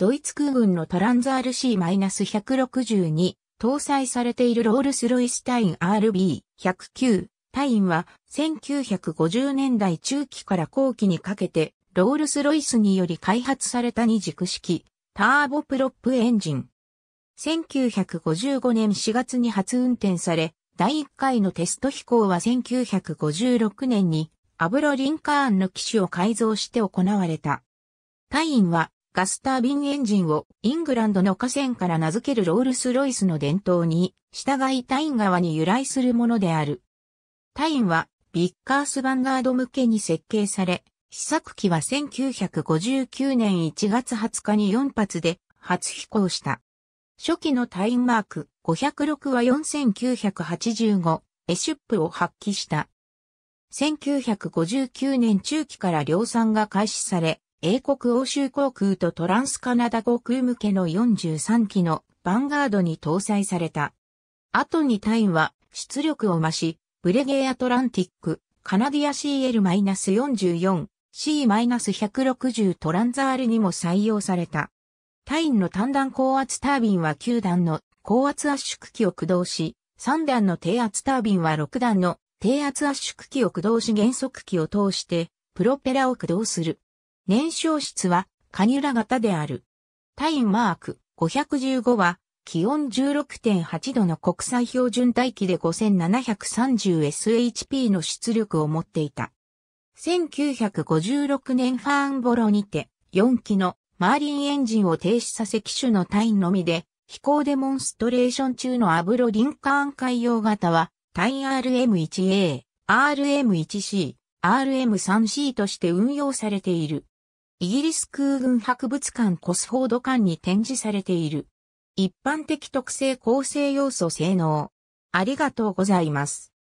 ドイツ空軍のトランザール C-162 搭載されているロールスロイスタイン RB109 タインは1950年代中期から後期にかけてロールスロイスにより開発された二軸式ターボプロップエンジン。1955年4月に初運転され、第1回のテスト飛行は1956年にアブロ・リンカーンの機種を改造して行われた。タインはガスタービンエンジンをイングランドの河川から名付けるロールス・ロイスの伝統に従いタイン川に由来するものである。タインはビッカースヴァンガード向けに設計され、試作機は1959年1月20日に4発で初飛行した。初期のタインマーク506は4985エシュップを発揮した。1959年中期から量産が開始され、英国欧州航空とトランスカナダ航空向けの43機のヴァンガードに搭載された。後にタインは出力を増し、ブレゲーアトランティック、カナディア CL-44、C-160 トランザールにも採用された。タインの単段高圧タービンは9段の高圧圧縮機を駆動し、3段の低圧タービンは6段の低圧圧縮機を駆動し減速機を通して、プロペラを駆動する。燃焼室はカニュラ型である。タインマーク515は気温16.8度の国際標準大気で 5730SHP の出力を持っていた。1956年ファーンボロにて4機のマーリンエンジンを停止させ機種のタインのみで飛行デモンストレーション中のアブロリンカーン海洋型はタイン RM1A、RM1C、RM3C として運用されている。イギリス空軍博物館コスフォード館に展示されている。一般的特性構成要素性能。ありがとうございます。